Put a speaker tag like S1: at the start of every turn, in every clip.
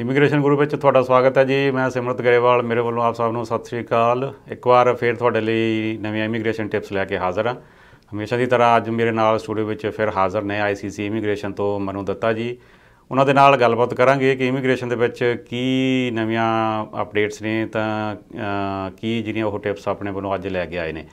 S1: Immigration group ਵਿੱਚ ਤੁਹਾਡਾ ਸਵਾਗਤ ਹੈ ਜੀ ਮੈਂ ਸਿਮਰਤ ਗਰੇਵਾਲ ਮੇਰੇ ਵੱਲੋਂ ਆਪ ਸਭ ਨੂੰ ਸਤਿ ਸ੍ਰੀ ਅਕਾਲ ਇੱਕ ਵਾਰ ਫੇਰ ਤੁਹਾਡੇ ਲਈ ਨਵੀਆਂ ਇਮੀਗ੍ਰੇਸ਼ਨ ਟਿਪਸ ਲੈ ਕੇ ਹਾਜ਼ਰ ਹਾਂ ਹਮੇਸ਼ਾ ਦੀ ਤਰ੍ਹਾਂ ਅੱਜ ਮੇਰੇ ਨਾਲ ਸਟੂਡੀਓ ਵਿੱਚ ਫਿਰ ਹਾਜ਼ਰ ਨੇ ਆਈਸੀਸੀ ਇਮੀਗ੍ਰੇਸ਼ਨ ਤੋਂ ਮਨੂ ਦੱਤਾ ਜੀ ਉਹਨਾਂ ਦੇ ਨਾਲ ਗੱਲਬਾਤ ਕਰਾਂਗੇ ਕਿ ਇਮੀਗ੍ਰੇਸ਼ਨ ਦੇ ਵਿੱਚ ਕੀ ਨਵੀਆਂ ਅਪਡੇਟਸ ਨੇ ਤਾਂ ਕੀ ਜਿਹੜੀਆਂ ਉਹ ਟਿਪਸ ਆਪਣੇ ਵੱਲੋਂ ਅੱਜ ਲੈ ਕੇ ਆਏ ਨੇ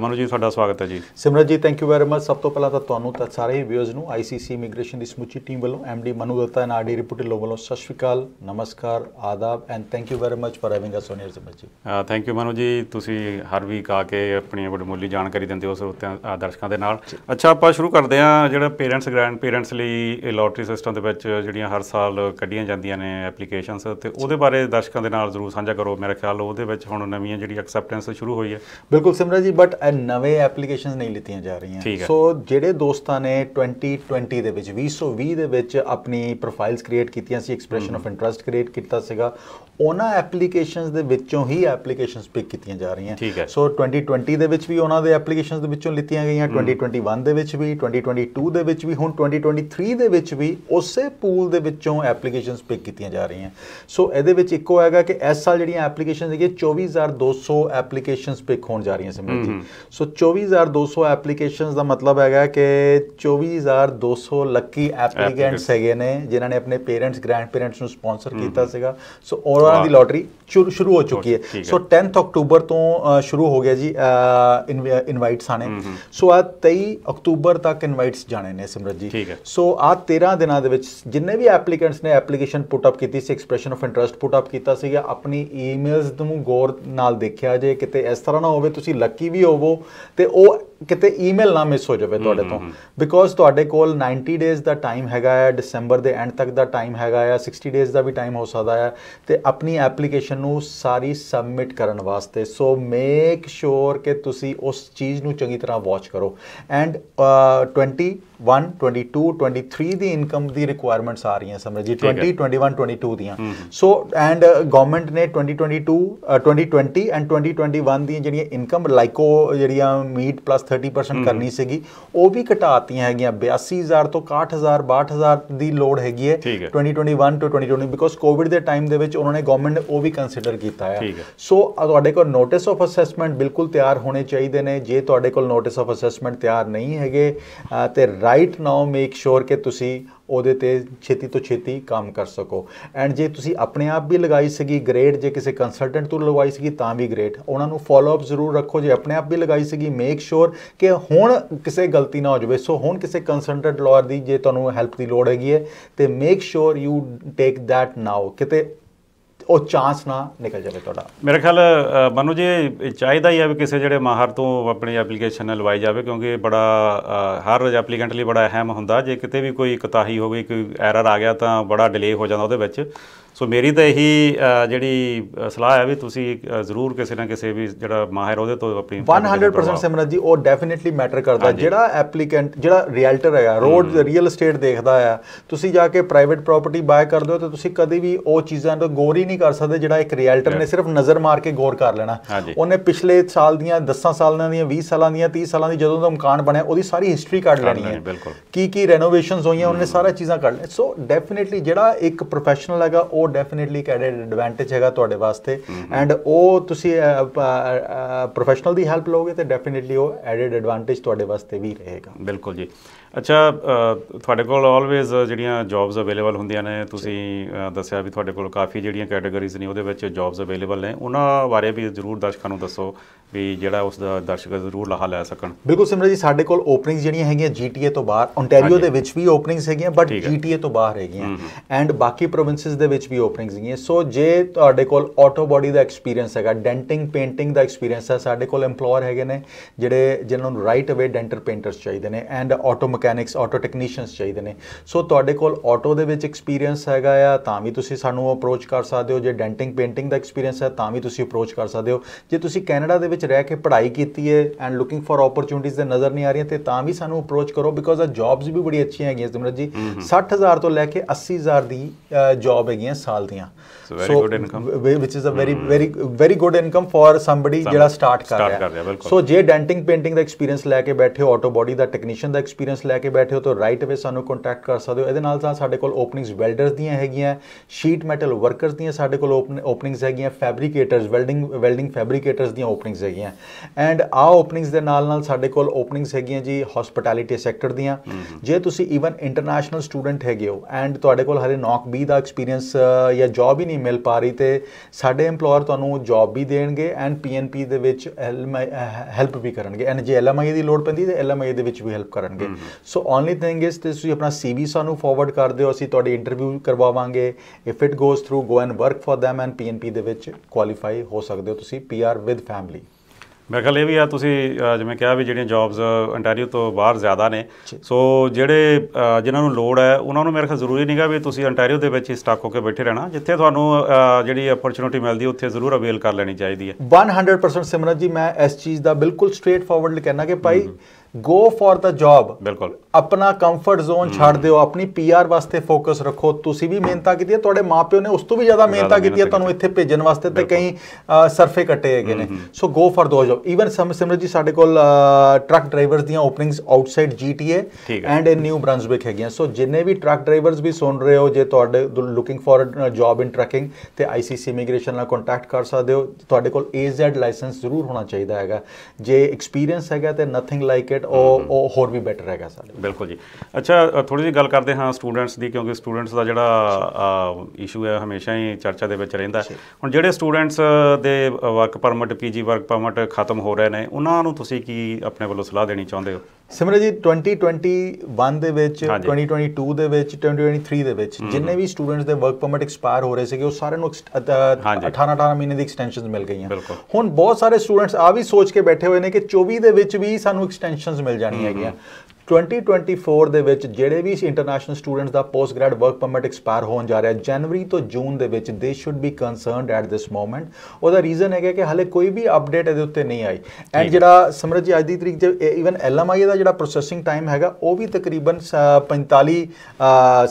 S1: ਮਨੋਜ ਜੀ ਤੁਹਾਡਾ ਸਵਾਗਤ ਹੈ ਜੀ
S2: ਸਿਮਰਤ ji thank you very much ਸਭ ਤੋਂ ਪਹਿਲਾਂ ਤਾਂ ਤੁਹਾਨੂੰ ਤੇ ਸਾਰੇ ਵਿਊਅਰਸ ਨੂੰ ਆਈਸੀਸੀ ਇਮੀਗ੍ਰੇਸ਼ਨ ਦੀ ਸਮੁੱਚੀ ਟੀਮ ਵੱਲੋਂ MD Manu Datta and RD reporter ਲੋ ਵੱਲੋਂ ਸਤਿ ਸ਼੍ਰੀ ਅਕਾਲ ਨਮਸਕਾਰ ਆਦਾਬ and thank you very much for having us on your Simrat ji
S1: thank you Manoj ਜੀ ਤੁਸੀਂ ਹਰ ਵੀਕ ਆ ਕੇ ਆਪਣੀ ਵਡਮੁੱਲੀ ਜਾਣਕਾਰੀ ਦਿੰਦੇ ਹੋ ਸਰੋਤਿਆਂ ਦਰਸ਼ਕਾਂ ਦੇ ਨਾਲ ਅੱਛਾ ਆਪਾਂ ਸ਼ੁਰੂ ਕਰਦੇ ਹਾਂ ਜਿਹੜਾ ਪੇਰੈਂਟਸ ਗ੍ਰੈਂਡ ਪੇਰੈਂਟਸ ਲਈ ਲੋਟਰੀ ਸਿਸਟਮ ਦੇ ਵਿੱਚ ਜਿਹੜੀਆਂ ਹਰ ਸਾਲ ਕੱਢੀਆਂ ਜਾਂਦੀਆਂ ਨੇ ਐਪਲੀਕੇਸ਼ਨਸ ਤੇ ਉਹਦੇ ਬਾਰੇ ਦਰਸ਼ਕਾਂ ਦੇ ਨਾਲ ਜ਼ਰੂਰ ਸਾਂਝਾ ਕਰੋ ਮੇਰੇ ਖਿਆਲ ਉਹਦੇ ਵਿੱਚ ਹੁਣ ਨਵੀਆਂ ਜਿਹੜੀ ਐਕਸੈਪਟੈਂਸ ਸ਼ੁਰੂ ਹੋਈ ਹੈ
S2: ਬਿਲਕੁਲ ਸਿਮਰਤ ਜੀ ਬਟ ਬਟ ਨਵੇਂ ਐਪਲੀਕੇਸ਼ਨਸ ਨਹੀਂ ਲਿੱਤੀਆਂ ਜਾ ਰਹੀਆਂ ਸੋ ਜਿਹੜੇ ਦੋਸਤਾਂ ਨੇ 2020 ਦੇ ਵਿੱਚ 2020 ਦੇ ਵਿੱਚ ਆਪਣੀ ਪ੍ਰੋਫਾਈਲਸ ਕ੍ਰੀਏਟ ਕੀਤੀਆਂ ਸੀ ਐਕਸਪ੍ਰੈਸ਼ਨ ਆਫ ਇੰਟਰਸਟ ਕ੍ਰੀਏਟ ਕੀਤਾ ਸੀਗਾ ਉਹਨਾਂ ਐਪਲੀਕੇਸ਼ਨਸ ਦੇ ਵਿੱਚੋਂ ਹੀ ਐਪਲੀਕੇਸ਼ਨਸ ਪਿਕ ਕੀਤੀਆਂ ਜਾ ਰਹੀਆਂ ਸੋ 2020 ਦੇ ਵਿੱਚ ਵੀ ਉਹਨਾਂ ਦੇ ਐਪਲੀਕੇਸ਼ਨਸ ਦੇ ਵਿੱਚੋਂ ਲਿੱਤੀਆਂ ਗਈਆਂ 2021 ਦੇ ਵਿੱਚ ਵੀ 2022 ਦੇ ਵਿੱਚ ਵੀ ਹੁਣ 2023 ਦੇ ਵਿੱਚ ਵੀ ਉਸੇ ਪੂਲ ਦੇ ਵਿੱਚੋਂ ਐਪਲੀਕੇਸ਼ਨਸ ਪਿਕ ਕੀਤੀਆਂ ਜਾ ਰਹੀਆਂ ਸੋ ਇਹਦੇ ਵਿੱਚ ਇੱਕੋ ਹੈਗਾ ਕਿ ਇਸ ਸਾਲ ਜਿਹੜੀਆਂ ਐਪਲੀਕੇਸ਼ਨਸ ਹੈਗੇ 24200 ਐਪਲੀਕੇਸ਼ਨਸ ਪਿਕ ਹੋਣ ਜਾ ਰਹੀਆਂ ਸਿਮਰਨ ਸੋ 24200 ਐਪਲੀਕੇਸ਼ਨਸ ਦਾ ਮਤਲਬ ਹੈਗਾ ਕਿ 24200 ਲੱਕੀ ਐਪਲੀਕੈਂਟਸ ਹੈਗੇ ਨੇ ਜਿਨ੍ਹਾਂ ਨੇ ਆਪਣੇ ਪੇਰੈਂਟਸ ਗ੍ਰੈਂਡ ਪੇਰੈਂਟਸ ਨੂੰ ਸਪਾਂਸਰ ਕੀਤਾ ਸੀਗਾ ਸੋ ਉਹਨਾਂ ਦੀ ਲੋਟਰੀ ਸ਼ੁਰੂ ਹੋ ਚੁੱਕੀ ਹੈ ਸੋ 10th ਅਕਤੂਬਰ ਤੋਂ ਸ਼ੁਰੂ ਹੋ ਗਿਆ ਜੀ ਇਨਵਾਈਟਸ ਆਣੇ ਸੋ ਆ 23 ਅਕਤੂਬਰ ਤੱਕ ਇਨਵਾਈਟਸ ਜਾਣੇ ਨੇ ਸਿਮਰਤ ਜੀ ਸੋ ਆ 13 ਦਿਨਾਂ ਦੇ ਵਿੱਚ ਜਿੰਨੇ ਵੀ ਐਪਲੀਕੈਂਟਸ ਨੇ ਐਪਲੀਕੇਸ਼ਨ ਪੁੱਟ ਅਪ ਕੀਤੀ ਸੀ expression of interest put up ਕੀਤਾ ਸੀਗਾ ਆਪਣੀ ਈਮੇਲਸ ਨੂੰ ਗੌਰ ਨਾਲ ਦੇਖਿਆ ਜੇ ਕਿਤੇ ਇਸ ਤਰ੍ਹਾਂ ਨਾ ਹੋਵੇ ਤੁਸੀਂ ਲੱਕੀ ਸਹਿਯੋਗੀ ਹੋਵੋ ਤੇ ਉਹ ਕਿਤੇ ਈਮੇਲ ਨਾ ਮਿਸ ਹੋ ਜਾਵੇ ਤੁਹਾਡੇ ਤੋਂ ਬਿਕੋਜ਼ ਤੁਹਾਡੇ ਕੋਲ 90 ਡੇਜ਼ ਦਾ ਟਾਈਮ ਹੈਗਾ ਹੈ ਡਿਸੰਬਰ ਦੇ ਐਂਡ ਤੱਕ ਦਾ ਟਾਈਮ ਹੈਗਾ ਹੈ 60 ਡੇਜ਼ ਦਾ ਵੀ ਟਾਈਮ ਹੋ ਸਕਦਾ ਹੈ ਤੇ ਆਪਣੀ ਐਪਲੀਕੇਸ਼ਨ ਨੂੰ ਸਾਰੀ ਸਬਮਿਟ ਕਰਨ ਵਾਸਤੇ ਸੋ ਮੇਕ ਸ਼ੋਰ ਕਿ ਤੁਸੀਂ ਉਸ ਚੀਜ਼ ਨੂੰ ਚੰਗੀ ਤਰ੍ਹਾਂ ਵਾਚ ਕਰੋ ਐਂਡ 20 1 22 23 ਦੀ ਇਨਕਮ ਦੀ ਰਿਕੁਆਇਰਮੈਂਟਸ ਆ ਰਹੀਆਂ ਸਮਝ ਜੀ 20 21 22 ਦੀਆਂ ਸੋ ਐਂਡ ਗਵਰਨਮੈਂਟ ਨੇ 2022 2020 ਐਂਡ 2021 ਦੀਆਂ ਜਿਹੜੀਆਂ ਇਨਕਮ ਲਾਈਕੋ ਜਿਹੜੀਆਂ ਮੀਟ ਪਲੱਸ 30% ਕਰਨੀ ਸੀਗੀ ਉਹ ਵੀ ਘਟਾਤੀਆਂ ਹੈਗੀਆਂ 82000 ਤੋਂ 61000 62000 ਦੀ ਲੋਡ ਹੈਗੀ ਹੈ 2021 ਤੋਂ 2020 ਬਿਕੋਜ਼ ਕੋਵਿਡ ਦੇ ਟਾਈਮ ਦੇ ਵਿੱਚ ਉਹਨਾਂ ਨੇ ਗਵਰਨਮੈਂਟ ਉਹ ਵੀ ਕੰਸੀਡਰ ਕੀਤਾ ਹੈ ਸੋ ਤੁਹਾਡੇ ਕੋਲ ਨੋਟਿਸ ਆਫ ਅਸੈਸਮੈਂਟ ਬਿਲਕੁਲ ਤਿਆਰ ਹੋਣੇ ਚਾਹੀਦੇ ਨੇ ਜੇ ਤੁਹਾਡੇ ਕੋਲ ਨੋਟਿਸ ਆਫ ਅਸੈਸਮੈਂਟ ਤਿਆਰ ਨਹੀਂ ਹੈਗੇ ਤੇ ਰਾਈਟ ਨਾਓ ਮੇਕ ਸ਼ੋਰ ਕਿ ਤੁਸੀਂ ਉਹਦੇ ਤੇ ਛੇਤੀ ਤੋਂ ਛੇਤੀ ਕੰਮ ਕਰ ਸਕੋ ਐਂਡ ਜੇ ਤੁਸੀਂ ਆਪਣੇ ਆਪ ਵੀ ਲਗਾਈ ਸੀਗੀ ਗ੍ਰੇਡ ਜੇ ਕਿਸੇ ਕੰਸਲਟੈਂਟ ਤੋਂ ਲਗਵਾਈ ਸੀਗੀ ਤਾਂ ਵੀ ਗ੍ਰੇਡ ਉਹਨਾਂ ਨੂੰ ਫਾਲੋ ਅਪ ਜ਼ਰੂਰ ਰੱਖੋ ਜੇ ਆਪਣੇ ਆਪ ਵੀ ਲਗਾਈ ਸੀਗੀ ਮੇਕ ਸ਼ੋਰ ਕਿ ਹੁਣ ਕਿਸੇ ਗਲਤੀ ਨਾ ਹੋ ਜਾਵੇ ਸੋ ਹੁਣ ਕਿਸੇ ਕੰਸਲਟੈਂਟ ਲਾਇਰ ਦੀ ਜੇ ਤੁਹਾਨੂੰ ਹੈਲਪ ਦੀ ਲੋੜ ਹੈਗੀ ਹੈ ਤੇ make sure you take that now ਕਿਤੇ ਉਹ ਚਾਂਸ ਨਾ ਨਿਕਲ ਜਾਵੇ ਤੁਹਾਡਾ
S1: ਮੇਰੇ ਖਿਆਲ ਮਨੂ ਜੀ ਚਾਹੀਦਾ ਹੀ ਹੈ ਵੀ ਕਿਸੇ ਜਿਹੜੇ ਮਾਹਰ ਤੋਂ ਆਪਣੀ ਐਪਲੀਕੇਸ਼ਨ ਲਵਾਈ ਜਾਵੇ ਕਿਉਂਕਿ ਇਹ ਬੜਾ ਹਰ ਐਪਲੀਕੈਂਟ ਲਈ ਬੜਾ ਅਹਿਮ ਹੁੰਦਾ ਜੇ ਕਿਤੇ ਵੀ ਕੋਈ ਇਕਤਾਹੀ ਹੋ ਗਈ ਕੋਈ ਐਰਰ ਆ ਗਿਆ ਤਾਂ ਬੜਾ ਡਿਲੇ ਹੋ ਜਾਂਦਾ ਉਹਦੇ ਵਿੱਚ ਸੋ ਮੇਰੀ ਤਾਂ ਇਹੀ ਜਿਹੜੀ ਸਲਾਹ ਹੈ ਵੀ ਤੁਸੀਂ ਜ਼ਰੂਰ ਕਿਸੇ ਨਾ ਕਿਸੇ ਵੀ ਜਿਹੜਾ ਮਾਹਿਰ ਉਹਦੇ ਤੋਂ ਆਪਣੀ 100%
S2: ਸਿਮਰਤ ਜੀ ਉਹ ਡੈਫੀਨਿਟਲੀ ਮੈਟਰ ਕਰਦਾ ਜਿਹੜਾ ਐਪਲੀਕੈਂਟ ਜਿਹੜਾ ਰੀਅਲਟਰ ਹੈਗਾ ਰੋਡ ਰੀਅਲ ਏਸਟੇਟ ਦੇਖਦਾ ਆ ਤੁਸੀਂ ਜਾ ਕੇ ਪ੍ਰਾਈਵੇਟ ਪ੍ਰਾਪਰਟੀ ਬਾਏ ਕਰਦੇ ਹੋ ਤਾਂ ਤੁਸੀਂ ਕਦੇ ਵੀ ਉਹ ਚੀਜ਼ਾਂ ਤੋਂ ਗੌਰ ਹੀ ਨਹੀਂ ਕਰ ਸਕਦੇ ਜਿਹੜਾ ਇੱਕ ਰੀਅਲਟਰ ਨੇ ਸਿਰਫ ਨਜ਼ਰ ਮਾਰ ਕੇ ਗੌਰ ਕਰ ਲੈਣਾ ਉਹਨੇ ਪਿਛਲੇ ਸਾਲ ਦੀਆਂ 10 ਸਾਲਾਂ ਦੀਆਂ 20 ਸਾਲਾਂ ਦੀਆਂ 30 ਸਾਲਾਂ ਦੀ ਜਦੋਂ ਦਾ ਮਕਾਨ ਬਣਿਆ ਉਹਦੀ ਸਾਰੀ ਹਿਸਟਰੀ ਕੱਢ ਲੈਣੀ ਹੈ ਕੀ ਕੀ ਰੈਨੋਵੇਸ਼ਨਸ ਹੋਈਆਂ ਉਹਨੇ ਸਾਰਾ ਚੀਜ਼ਾਂ ਕੱਢ ਲੈ ਸੋ ਡੈਫੀਨਿਟਲੀ ਜਿਹੜਾ ਇੱਕ ਪ੍ਰੋਫੈਸ਼ਨਲ ਹੈਗਾ ਉਹ ਡੈਫੀਨਿਟਲੀ ਇੱਕ ਐਡਵਾਂਟੇਜ ਹੈਗਾ ਤੁਹਾਡੇ ਵਾਸਤੇ ਐਂਡ ਉਹ ਤੁਸੀਂ ਪ੍ਰੋਫੈਸ਼ਨਲ ਦੀ ਹੈਲਪ ਲਓਗੇ ਤੇ ਡੈਫੀਨਿਟਲੀ ਉਹ ਐਡਡ ਐਡਵਾਂਟੇਜ ਤੁਹਾਡੇ ਵਾਸਤੇ ਵੀ ਰਹੇਗਾ
S1: ਬਿਲਕੁਲ ਜੀ ਅੱਛਾ ਤੁਹਾਡੇ ਕੋਲ ਆਲਵੇਜ਼ ਜਿਹੜੀਆਂ ਜੌਬਸ ਅਵੇਲੇਬਲ ਹੁੰਦੀਆਂ ਨੇ ਤੁਸੀਂ ਦੱਸਿਆ ਵੀ ਤੁਹਾਡੇ ਕੋਲ ਕਾਫੀ ਜਿਹੜੀਆਂ ਕੈਟਾਗਰੀਜ਼ ਨੇ ਉਹਦੇ ਵਿੱਚ ਜੌਬਸ ਅਵੇਲੇਬਲ ਨੇ ਉਹਨਾਂ ਬਾਰੇ ਵੀ ਜ਼ਰੂਰ ਦਰਸ਼ਕਾਂ ਨੂੰ ਦੱਸੋ ਵੀ ਜਿਹੜਾ ਉਸ ਦਾ ਦਰਸ਼ਕ ਜ਼ਰੂਰ ਲਾਹਾ ਲੈ ਸਕਣ
S2: ਬਿਲਕੁਲ ਸਿਮਰ ਜੀ ਸਾਡੇ ਕੋਲ ਓਪਨਿੰਗਸ ਜਿਹੜੀਆਂ ਹੈਗੀਆਂ ਜੀਟੀਏ ਤੋਂ ਬਾਹਰ ਓਨਟਾਰੀਓ ਦੇ ਵਿੱਚ ਵੀ ਓਪਨਿੰਗਸ ਹੈਗੀਆਂ ਬਟ ਜੀਟੀਏ ਤੋਂ ਬਾਹਰ ਹੈਗੀਆਂ ਐਂਡ ਬਾਕੀ ਪ੍ਰੋਵਿੰਸਸ ਦੇ ਵਿੱਚ ਵੀ ਓਪਨਿੰਗਸ ਹੈ ਸੋ ਜੇ ਤੁਹਾਡੇ ਕੋਲ ਆਟੋ ਬਾਡੀ ਦਾ ਐਕਸਪੀਰੀਅੰਸ ਹੈਗਾ ਡੈਂਟਿੰਗ ਪੇਂਟਿੰਗ ਦਾ ਐਕਸਪੀਰੀਅੰਸ ਹੈ ਸਾਡੇ ਕੋਲ ਏਮਪਲੋਇਰ ਹੈਗੇ ਨੇ ਜਿਹੜੇ ਜਿਨ੍ਹਾਂ ਨੂੰ ਰਾਈਟ ਅਵੇ ਡੈਂਟਲ ਪੇਂਟਰਸ ਚਾਹੀਦੇ ਨੇ and auto mechanics auto technicians ਚਾਹੀਦੇ ਨੇ ਸੋ ਤੁਹਾਡੇ ਕੋਲ ਆਟੋ ਦੇ ਵਿੱਚ ਐਕਸਪੀਰੀਅੰਸ ਹੈਗਾ ਆ ਤਾਂ ਵੀ ਤੁਸੀਂ ਸਾਨੂੰ ਅਪਰੋਚ ਕਰ ਸਕਦੇ ਹੋ ਜੇ ਡੈਂਟਿੰਗ ਪੇਂਟਿੰਗ ਦਾ ਐਕਸਪੀਰੀਅੰਸ ਹੈ ਤਾਂ ਵੀ ਤੁਸੀਂ ਅਪਰੋਚ ਕਰ ਸਕਦੇ ਹੋ ਜੇ ਤੁਸੀਂ ਕੈਨੇਡਾ ਦੇ ਵਿੱਚ ਰਹਿ ਕੇ ਪੜ੍ਹਾਈ ਕੀਤੀ ਹੈ ਐਂਡ ਲੁਕਿੰਗ ਫਾਰ ਓਪਰਚੁਨਿਟੀਜ਼ ਦੇ ਨਜ਼ਰ ਨਹੀਂ ਆ ਰਹੀਆਂ ਤੇ ਤਾਂ ਵੀ ਸਾਨੂੰ ਅਪਰੋਚ ਕਰੋ ਬਿਕੋਜ਼ ਆ ਜੌਬਸ ਵੀ ਬੜੀ ਅੱਛੀਆਂ ਹੈਗੀਆਂ ਸਿਮਰਤ ਜੀ 60000 ਤੋਂ ਲੈ ਕੇ 80000 ਦੀ ਜੌਬ ਹੈਗੀਆਂ ਸਾਲ ਦੀਆਂ
S1: so very good income
S2: which is a very very very good income for somebody ਜਿਹੜਾ ਸਟਾਰਟ ਕਰ
S1: ਰਿਹਾ ਸੋ ਜੇ
S2: ਡੈਂਟਿੰਗ ਪੇਂਟਿੰਗ ਦਾ ਐਕਸਪੀਰੀਅੰਸ ਲੈ ਕੇ ਬੈਠੇ ਹੋ ਆਟੋ ਬਾਡੀ ਦਾ ਟੈਕਨੀਸ਼ੀਅਨ ਦਾ ਐਕਸਪੀਰੀਅੰਸ ਲੈ ਕੇ ਬੈਠੇ ਹੋ ਤਾਂ ਰਾਈਟ ਅਵੇ ਸਾਨੂੰ ਕੰਟੈਕਟ ਕਰ ਸਕਦੇ ਹੋ ਇਹਦੇ ਨਾਲ ਤਾਂ ਸਾਡੇ ਕੋਲ ਓਪਨਿੰਗਸ ਵੈਲਡਰਸ ਦੀਆਂ ਹੈਗੀਆਂ ਸ਼ੀਟ ਮੈਟਲ ਵਰਕਰਸ ਦੀਆਂ ਸਾਡੇ ਕੋਲ ਓਪਨਿੰਗਸ ਹੈਗੀਆਂ ਫੈਬਰੀਕੇਟਰਸ ਵੈਲਡਿੰਗ ਵੈਲਡਿੰਗ ਫੈਬਰੀਕੇਟਰਸ ਦੀਆਂ ਓਪਨਿੰਗਸ ਹੈਗੀਆਂ ਐਂਡ ਆ ਓਪਨਿੰਗਸ ਦੇ ਨਾਲ ਨਾਲ ਸਾਡੇ ਕੋਲ ਓਪਨਿੰਗਸ ਹੈਗੀਆਂ ਜੀ ਹਸਪਿਟੈਲਿਟੀ ਸੈਕਟਰ ਦੀਆਂ hmm. ਜੇ ਤੁਸੀਂ ਈਵਨ ਇੰਟਰਨੈਸ਼ਨਲ ਸਟੂਡੈਂਟ ਹੈਗੇ ਹੋ ਐਂਡ ਤੁਹਾਡੇ ਕੋਲ ਹਰੇ ਨੌਕ ਬੀ ਦਾ ਐਕਸਪੀਰੀਅੰਸ ਜਾਂ ਜੌਬ ਹੀ ਨਹੀਂ ਮਿਲ ਪਾ ਰਹੀ ਤੇ ਸਾਡੇ ਏਮਪਲੋਇਰ ਤੁਹਾਨੂੰ ਜੌਬ ਵੀ ਦੇਣਗੇ ਐਂਡ ਪੀਐਨਪੀ ਦੇ ਵਿੱਚ ਹੈਲਪ ਵੀ ਕਰਨਗੇ ਐਂਡ ਜੇ ਐਲਐਮਆਈ ਦੀ ਲੋੜ ਪੈਂਦੀ ਤੇ ਐਲਐਮਆਈ ਦੇ ਵਿੱਚ ਵੀ ਹੈਲਪ ਕਰਨਗੇ ਸੋ ਓਨਲੀ ਥਿੰਗ ਇਜ਼ ਤੁਸੀਂ ਆਪਣਾ ਸੀਵੀ ਸਾਨੂੰ ਫਾਰਵਰਡ ਕਰ ਦਿਓ ਅਸੀਂ ਤੁਹਾਡੀ ਇੰਟਰਵਿਊ ਕਰਵਾਵਾਂਗੇ if it goes through go and work for them and PNP ਦੇ ਵਿੱਚ ਕੁਆਲੀਫਾਈ ਹੋ ਸਕਦੇ ਹੋ ਤੁਸੀਂ ਪੀਆਰ ਵਿਦ ਫੈਮਿਲੀ
S1: ਮੈਂ ਖਿਆਲ ਇਹ ਵੀ ਆ ਤੁਸੀਂ ਜਿਵੇਂ ਕਿਹਾ ਵੀ ਜਿਹੜੀਆਂ ਜੌਬਸ ਅੰਟਾਰੀਓ ਤੋਂ ਬਾਹਰ ਜ਼ਿਆਦਾ ਨੇ ਸੋ ਜਿਹੜੇ ਜਿਨ੍ਹਾਂ ਨੂੰ ਲੋੜ ਹੈ ਉਹਨਾਂ ਨੂੰ ਮੇਰੇ ਖਿਆਲ ਜ਼ਰੂਰੀ ਨਹੀਂਗਾ ਵੀ ਤੁਸੀਂ ਅੰਟਾਰੀਓ ਦੇ ਵਿੱਚ ਹੀ ਸਟਕ ਹੋ ਕੇ ਬੈਠੇ ਰਹਿਣਾ ਜਿੱਥੇ ਤੁਹਾਨੂੰ ਜਿਹੜੀ ਅਪਰਚੂਨਿਟੀ ਮਿਲਦੀ ਉੱਥੇ ਜ਼ਰੂਰ ਅਵੇਲ ਕਰ ਲੈਣੀ ਚਾਹੀਦੀ ਹੈ
S2: 100% ਸਿਮਰਨ ਜੀ ਮੈਂ ਇਸ ਚੀਜ਼ ਦਾ ਬਿਲਕੁਲ ਸਟ੍ਰੇਟ ਫਾਰਵਰਡ ਕਹਿਣਾ ਕਿ ਭਾਈ ਗੋ ਫॉर ਦਾ ਜੌਬ ਬਿਲਕੁਲ ਆਪਣਾ ਕੰਫਰਟ ਜ਼ੋਨ ਛੱਡ ਦਿਓ ਆਪਣੀ ਪੀਆਰ ਵਾਸਤੇ ਫੋਕਸ ਰੱਖੋ ਤੁਸੀਂ ਵੀ ਮਿਹਨਤਾਂ ਕੀਤੀਆਂ ਤੁਹਾਡੇ ਮਾਪਿਓ ਨੇ ਉਸ ਤੋਂ ਵੀ ਜ਼ਿਆਦਾ ਮਿਹਨਤਾਂ ਕੀਤੀਆਂ ਤੁਹਾਨੂੰ ਇੱਥੇ ਭੇਜਣ ਵਾਸਤੇ ਤੇ ਕਈ ਸਰਫੇ ਕੱਟੇ ਹੈਗੇ ਨੇ so go for the job even Simar ji ਸਾਡੇ ਕੋਲ ਟਰੱਕ ਡਰਾਈਵਰਸ ਦੀਆਂ openings outside GTA and in New Brunswick ਹੈਗੀਆਂ ਸੋ ਜਿੰਨੇ ਵੀ ਟਰੱਕ ਡਰਾਈਵਰਸ ਵੀ ਸੁਣ ਰਹੇ ਹੋ ਜੇ ਤੁਹਾਡੇ looking for job in trucking ਤੇ ਆਈਸੀਸੀ ਇਮੀਗ੍ਰੇਸ਼ਨ ਨਾਲ ਕੰਟੈਕਟ ਕਰ ਸਕਦੇ ਹੋ ਤੁਹਾਡੇ ਕੋਲ AZ ਲਾਇਸੈਂਸ ਜ਼ਰੂਰ ਹੋਣਾ ਚਾਹੀਦਾ ਹੈਗਾ ਜੇ ਐਕਸਪੀਰੀਅੰਸ ਹੈਗਾ ਤੇ ਨਥਿੰਗ ਲਾਈਕ ਸਰਟੀਫਿਕੇਟ ਉਹ ਉਹ ਹੋਰ ਵੀ ਬੈਟਰ ਹੈਗਾ ਸਾਡੇ
S1: ਬਿਲਕੁਲ ਜੀ ਅੱਛਾ ਥੋੜੀ ਜੀ ਗੱਲ ਕਰਦੇ ਹਾਂ ਸਟੂਡੈਂਟਸ ਦੀ ਕਿਉਂਕਿ ਸਟੂਡੈਂਟਸ ਦਾ ਜਿਹੜਾ ਇਸ਼ੂ ਹੈ ਹਮੇਸ਼ਾ ਹੀ ਚਰਚਾ ਦੇ ਵਿੱਚ ਰਹਿੰਦਾ ਹੁਣ ਜਿਹੜੇ ਸਟੂਡੈਂਟਸ ਦੇ work permit PG work permit ਖਤਮ ਹੋ ਰਹੇ ਨੇ ਉਹਨਾਂ ਨੂੰ ਤੁਸੀਂ ਕੀ ਆਪਣੇ ਵੱਲੋਂ ਸਲਾਹ ਦੇਣੀ ਚਾਹੁੰਦੇ ਹੋ
S2: ਸਿਮਰਜੀਤ 2021 ਦੇ ਵਿੱਚ 2022 ਦੇ ਵਿੱਚ 2023 ਦੇ ਵਿੱਚ ਜਿੰਨੇ ਵੀ ਸਟੂਡੈਂਟਸ ਦੇ ਵਰਕ ਪਰਮਿਟ ਐਕਸਪਾਇਰ ਹੋ ਰਹੇ ਸੀਗੇ ਉਹ ਸਾਰਿਆਂ ਨੂੰ 18 18 ਮਹੀਨੇ ਦੀ ਐਕਸਟੈਂਸ਼ਨਸ ਮਿਲ ਗਈਆਂ ਹੁਣ ਬਹੁਤ ਸਾਰੇ ਸਟੂਡੈਂਟਸ ਆ ਵੀ ਸੋਚ ਕੇ ਬੈਠੇ ਹੋਏ ਨੇ ਕਿ 24 ਦੇ ਵਿੱਚ ਵੀ ਸਾਨੂੰ ਐਕਸਟੈਂਸ਼ਨਸ ਮਿਲ ਜਾਣੀਆਂ ਹੈਗੀਆਂ 2024 ਦੇ ਵਿੱਚ ਜਿਹੜੇ ਵੀ ਇੰਟਰਨੈਸ਼ਨਲ ਸਟੂਡੈਂਟਸ ਦਾ post grad work permit expire ਹੋਣ ਜਾ ਰਿਹਾ ਜਨਵਰੀ ਤੋਂ ਜੂਨ ਦੇ ਵਿੱਚ they should be concerned at this moment ਉਹਦਾ ਰੀਜ਼ਨ ਹੈਗਾ ਕਿ ਹਾਲੇ ਕੋਈ ਵੀ ਅਪਡੇਟ ਇਹਦੇ ਉੱਤੇ ਨਹੀਂ ਆਈ ਐਂਡ ਜਿਹੜਾ ਸਮਰਜ ਜੀ ਅੱਜ ਦੀ ਤਰੀਕ ਤੇ ਇਵਨ ਐਲਐਮਆਈ ਦਾ ਜਿਹੜਾ ਪ੍ਰੋਸੈਸਿੰਗ ਟਾਈਮ ਹੈਗਾ ਉਹ ਵੀ ਤਕਰੀਬਨ 45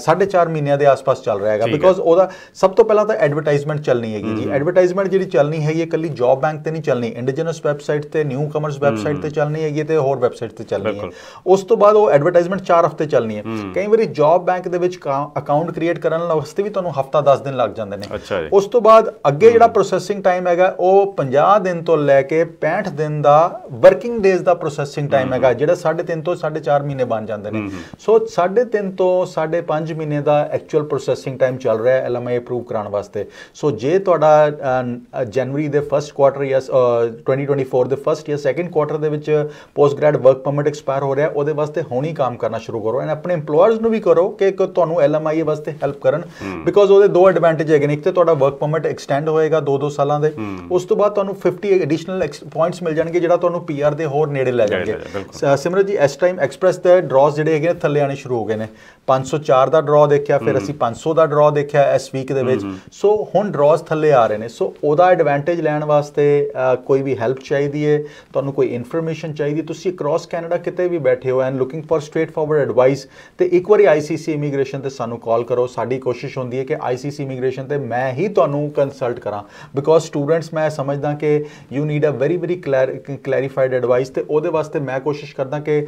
S2: 4.5 ਮਹੀਨਿਆਂ ਦੇ ਆਸ-ਪਾਸ ਚੱਲ ਰਿਹਾ ਹੈਗਾ ਬਿਕੋਜ਼ ਉਹਦਾ ਸਭ ਤੋਂ ਪਹਿਲਾਂ ਤਾਂ ਐਡਵਰਟਾਈਜ਼ਮੈਂਟ ਚੱਲਣੀ ਹੈਗੀ ਜੀ ਐਡਵਰਟਾਈਜ਼ਮੈਂਟ ਜਿਹੜੀ ਚੱਲਣੀ ਹੈਗੀ ਇਹ ਕੱਲੀ ਜੌਬ ਬੈਂਕ ਤੇ ਨਹੀਂ ਚੱਲਣੀ ਇੰਡੀਜਨਸ ਵੈਬਸਾਈਟ ਤੇ ਨਿਊ ਕਮਰਸ ਵੈਬਸਾਈਟ ਤੇ ਚੱਲਣੀ ਹੈਗੀ ਤੇ ਹੋਰ ਵੈਬਸਾਈਟ ਤੇ ਚੱਲਣੀ ਹੈ ਉਸ ਤੋਂ ਬਾਅਦ ਬਾਅਦ ਉਹ ਐਡਵਰਟਾਈਜ਼ਮੈਂਟ 4 ਹਫ਼ਤੇ ਚੱਲਣੀ ਹੈ ਕਈ ਵਾਰੀ ਜੌਬ ਬੈਂਕ ਦੇ ਵਿੱਚ ਅਕਾਊਂਟ ਕ੍ਰੀਏਟ ਕਰਨ ਵਾਸਤੇ ਵੀ ਤੁਹਾਨੂੰ ਹਫ਼ਤਾ 10 ਦਿਨ ਲੱਗ ਜਾਂਦੇ ਨੇ ਉਸ ਤੋਂ ਬਾਅਦ ਅੱਗੇ ਜਿਹੜਾ ਪ੍ਰੋਸੈਸਿੰਗ ਟਾਈਮ ਹੈਗਾ ਉਹ 50 ਦਿਨ ਤੋਂ ਲੈ ਕੇ 65 ਦਿਨ ਦਾ ਵਰਕਿੰਗ ਡੇਜ਼ ਦਾ ਪ੍ਰੋਸੈਸਿੰਗ ਟਾਈਮ ਹੈਗਾ ਜਿਹੜਾ 3.5 ਤੋਂ 4.5 ਮਹੀਨੇ ਬਣ ਜਾਂਦੇ ਨੇ ਸੋ 3.5 ਤੋਂ 5.5 ਮਹੀਨੇ ਦਾ ਐਕਚੁਅਲ ਪ੍ਰੋਸੈਸਿੰਗ ਟਾਈਮ ਚੱਲ ਰਿਹਾ ਹੈ ਐਲਐਮਆਈ ਅਪਰੂਵ ਕਰਾਉਣ ਵਾਸਤੇ ਸੋ ਜੇ ਤੁਹਾਡਾ ਜਨਵਰੀ ਦੇ ਫਰਸਟ ਕੁਆਟਰ ਯਸ 2024 ਦੇ ਫਰਸਟ ਜਾਂ ਸੈਕੰਡ ਕੁਆਟਰ ਦੇ ਵਿੱਚ post grad work permit expire ਹੋ ਰਿਹਾ ਉਹਦੇ ਵਾਸਤੇ ਵਾਸਤੇ ਹੋਣੀ ਕੰਮ ਕਰਨਾ ਸ਼ੁਰੂ ਕਰੋ ਐਂਡ ਆਪਣੇ EMPLOYERS ਨੂੰ ਵੀ ਕਰੋ ਕਿ ਤੁਹਾਨੂੰ LMIA ਵਾਸਤੇ ਹੈਲਪ ਕਰਨ ਬਿਕੋਜ਼ ਉਹਦੇ ਦੋ ਐਡਵਾਂਟੇਜ ਹੈਗੇ ਨੇ ਇੱਕ ਤੇ ਤੁਹਾਡਾ ਵਰਕ ਪਰਮਿਟ ਐਕਸਟੈਂਡ ਹੋਏਗਾ 2-2 ਸਾਲਾਂ ਦੇ ਉਸ ਤੋਂ ਬਾਅਦ ਤੁਹਾਨੂੰ 50 ਐਡੀਸ਼ਨਲ ਪੁਆਇੰਟਸ ਮਿਲ ਜਾਣਗੇ ਜਿਹੜਾ ਤੁਹਾਨੂੰ PR ਦੇ ਹੋਰ ਨੇੜੇ ਲੈ ਜਾਣਗੇ ਸਿਮਰਤ ਜੀ ਇਸ ਟਾਈਮ ਐਕਸਪ੍ਰੈਸ ਦੇ ਡਰਾਸ ਜਿਹੜੇ ਹੈਗੇ ਨੇ ਥੱਲੇ ਆਣੇ ਸ਼ੁਰੂ ਹੋ ਗਏ ਨੇ 504 ਦਾ ਡਰਾਅ ਦੇਖਿਆ ਫਿਰ ਅਸੀਂ 500 ਦਾ ਡਰਾਅ ਦੇਖਿਆ ਇਸ ਵੀਕ ਦੇ ਵਿੱਚ ਸੋ ਹੁਣ ਡਰਾਸ ਥੱਲੇ ਆ ਰਹੇ ਨੇ ਸੋ ਉਹਦਾ ਐਡਵਾਂਟੇਜ ਲੈਣ ਵਾਸਤੇ ਕੋਈ ਵੀ ਹੈਲਪ ਚਾਹੀਦੀ ਹੈ ਤੁਹਾਨੂੰ ਕੋਈ ਇਨਫੋਰਮੇਸ਼ਨ ਚਾਹੀਦੀ ਤੁਸੀਂ ਅਕ੍ਰੋਸ ਕੈਨੇਡਾ ਕਿਤੇ ਵੀ ਬੈਠੇ ਹੋ and looking for forward advice ਤੇ ਇੱਕ ਵਾਰੀ ਆਈਸੀਸੀ ਇਮੀਗ੍ਰੇਸ਼ਨ ਤੇ ਸਾਨੂੰ ਕਾਲ ਕਰੋ ਸਾਡੀ ਕੋਸ਼ਿਸ਼ ਹੁੰਦੀ ਹੈ ਕਿ ਆਈਸੀਸੀ ਇਮੀਗ੍ਰੇਸ਼ਨ ਤੇ ਮੈਂ ਹੀ ਤੁਹਾਨੂੰ ਕੰਸਲਟ ਕਰਾਂ ਬਿਕੋਜ਼ ਸਟੂਡੈਂਟਸ ਮੈਂ ਸਮਝਦਾ ਕਿ you need a very very clarified advice ਤੇ ਉਹਦੇ ਵਾਸਤੇ ਮੈਂ ਕੋਸ਼ਿਸ਼ ਕਰਦਾ ਕਿ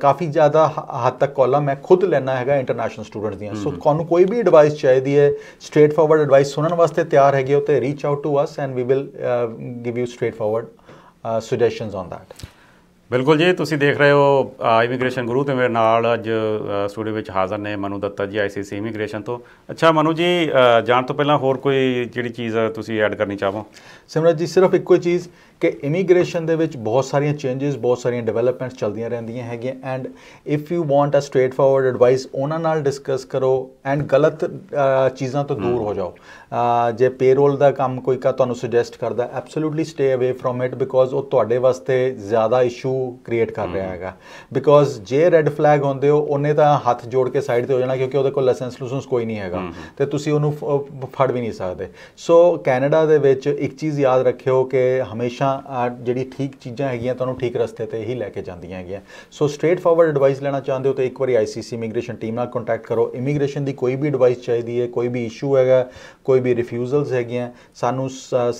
S2: ਕਾਫੀ ਜ਼ਿਆਦਾ ਹੱਦ ਤੱਕ ਕਾਲਾਂ ਮੈਂ ਖੁਦ ਲੈਣਾ ਹੈਗਾ ਇੰਟਰਨੈਸ਼ਨਲ ਸਟੂਡੈਂਟਸ ਦੀਆਂ ਸੋ ਤੁਹਾਨੂੰ ਕੋਈ ਵੀ ਐਡਵਾਈਸ ਚਾਹੀਦੀ ਹੈ ਸਟ੍ਰੇਟ ਫਾਰਵਰਡ ਐਡਵਾਈਸ ਸੁਣਨ ਵਾਸਤੇ ਤਿਆਰ ਹੈਗੇ ਹੋ ਤੇ reach out to us and we will give you straightforward Uh, suggestions on that.
S1: ਬਿਲਕੁਲ ਜੀ ਤੁਸੀਂ ਦੇਖ ਰਹੇ ਹੋ ਇਮੀਗ੍ਰੇਸ਼ਨ ਗੁਰੂ ਤੇ ਮੇਰੇ ਨਾਲ ਅੱਜ ਸਟੂਡੀਓ ਵਿੱਚ ਹਾਜ਼ਰ ਨੇ ਮਨੂ ਦੱਤਾ ਜੀ ਆਈਸੀਸੀ ਇਮੀਗ੍ਰੇਸ਼ਨ ਤੋਂ ਅੱਛਾ ਮਨੂ ਜੀ ਜਾਣ ਤੋਂ ਪਹਿਲਾਂ ਹੋਰ ਕੋਈ ਜਿਹੜੀ ਚੀਜ਼ ਤੁਸੀਂ ਐਡ ਕਰਨੀ ਚਾਹੋ
S2: ਸਿਮਰਤ ਜੀ ਸਿਰਫ ਇੱਕੋ ਚੀਜ਼ ਕਿ ਇਮੀਗ੍ਰੇਸ਼ਨ ਦੇ ਵਿੱਚ ਬਹੁਤ ਸਾਰੀਆਂ ਚੇਂਜਸ ਬਹੁਤ ਸਾਰੀਆਂ ਡਿਵੈਲਪਮੈਂਟਸ ਚੱਲਦੀਆਂ ਰਹਿੰਦੀਆਂ ਹੈਗੀਆਂ and if you want a straightforward advice ਉਹਨਾਂ ਨਾਲ ਡਿਸਕਸ ਕਰੋ ਐਂਡ ਗਲਤ ਚੀਜ਼ਾਂ ਤੋਂ ਦੂਰ ਹੋ ਜਾਓ ਜੇ ਪੇਰੋਲ ਦਾ ਕੰਮ ਕੋਈ ਕਾ ਤੁਹਾਨੂੰ ਸੁਜੈਸਟ ਕਰਦਾ absolutely stay away from it because ਉਹ ਤੁਹਾਡੇ ਵਾਸਤੇ ਜ਼ਿਆਦਾ ਇਸ਼ੂ ਕ੍ਰੀਏਟ ਕਰ ਰਿਹਾ ਹੈਗਾ ਬਿਕੋਜ਼ ਜੇ ਰੈੱਡ ਫਲੈਗ ਹੁੰਦੇ ਹੋ ਉਹਨੇ ਤਾਂ ਹੱਥ ਜੋੜ ਕੇ ਸਾਈਡ ਤੇ ਹੋ ਜਾਣਾ ਕਿਉਂਕਿ ਉਹਦੇ ਕੋਲ ਲਾਇਸੈਂਸ ਲਾਇਸੈਂਸ ਕੋਈ ਨਹੀਂ ਹੈਗਾ ਤੇ ਤੁਸੀਂ ਉਹਨੂੰ ਫੜ ਵੀ ਨਹੀਂ ਸਕਦੇ ਸੋ ਕੈਨੇਡਾ ਦੇ ਵਿੱਚ ਇੱਕ ਚੀਜ਼ ਯਾਦ ਰੱਖਿਓ ਕਿ ਹਮੇਸ਼ਾ ਆ ਜਿਹੜੀ ਠੀਕ ਚੀਜ਼ਾਂ ਹੈਗੀਆਂ ਤੁਹਾਨੂੰ ਠੀਕ ਰਸਤੇ ਤੇ ਹੀ ਲੈ ਕੇ ਜਾਂਦੀਆਂ ਹੈਗੀਆਂ ਸੋ ਸਟ੍ਰੇਟ ਫਾਰਵਰਡ ਐਡਵਾਈਸ ਲੈਣਾ ਚਾਹੁੰਦੇ ਹੋ ਤਾਂ ਇੱਕ ਵਾਰੀ ਆਈਸੀਸੀ ਇਮੀਗ੍ਰੇਸ਼ਨ ਟੀਮ ਨਾਲ ਕੰਟੈਕਟ ਕਰੋ ਇਮੀਗ੍ਰੇਸ਼ਨ ਦੀ ਕੋਈ ਵੀ ਐਡਵਾਈਸ ਚਾਹੀਦੀ ਹੈ ਕੋਈ ਵੀ ਇਸ਼ੂ ਹੈਗਾ ਕੋਈ ਵੀ ਰਿਫਿਊਜ਼ਲਸ ਹੈਗੀਆਂ ਸਾਨੂੰ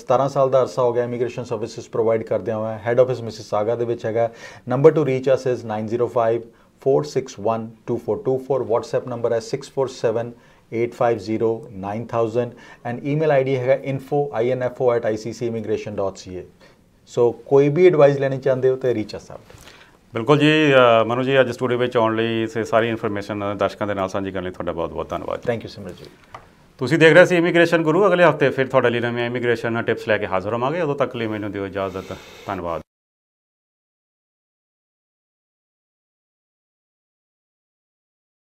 S2: 17 ਸਾਲ ਦਾ ਅਰਸਾ ਹੋ ਗਿਆ ਇਮੀਗ੍ਰੇਸ਼ਨ ਸਰਵਿਸਿਜ਼ ਪ੍ਰੋਵਾਈਡ ਕਰਦੇ ਹੋਇਆ ਹੈਡ ਆਫਿਸ ਮਿਸਿਸ ਸਾਗਾ ਦੇ ਵਿੱਚ ਹੈਗਾ number to reach us is 9054612424 WhatsApp number ਹੈ 6478509000 ਐਂਡ ਈਮੇਲ ਆਈਡੀ ਹੈਗਾ info.info@iccimmigration.ca ਸੋ ਕੋਈ ਵੀ ਐਡਵਾਈਸ ਲੈਣੀ ਚਾਹੁੰਦੇ ਹੋ ਤੇ ਰੀਚ ਅਸ ਆਊਟ
S1: ਬਿਲਕੁਲ ਜੀ ਮਨੂ ਜੀ ਅੱਜ ਸਟੂਡੀਓ ਵਿੱਚ ਆਉਣ ਲਈ ਤੇ ਸਾਰੀ ਇਨਫੋਰਮੇਸ਼ਨ ਦਰਸ਼ਕਾਂ ਦੇ ਨਾਲ ਸਾਂਝੀ ਕਰਨ ਲਈ ਤੁਹਾਡਾ ਬਹੁਤ-ਬਹੁਤ ਧੰਨਵਾਦ ਥੈਂਕ ਯੂ ਸਿਮਰ ਜੀ ਤੁਸੀਂ ਦੇਖ ਰਹੇ ਸੀ ਇਮੀਗ੍ਰੇਸ਼ਨ ਗੁਰੂ ਅਗਲੇ ਹਫਤੇ ਫਿਰ ਤੁਹਾਡੇ ਲਈ ਨਵੇਂ ਇਮੀਗ੍ਰੇਸ਼ਨ ਟਿਪਸ ਲੈ ਕੇ ਹਾਜ਼ਰ ਹੋਵਾਂਗੇ ਉਦੋਂ ਤੱਕ ਲਈ ਮੈਨੂੰ ਦਿਓ ਇਜਾਜ਼ਤ ਧੰਨਵਾਦ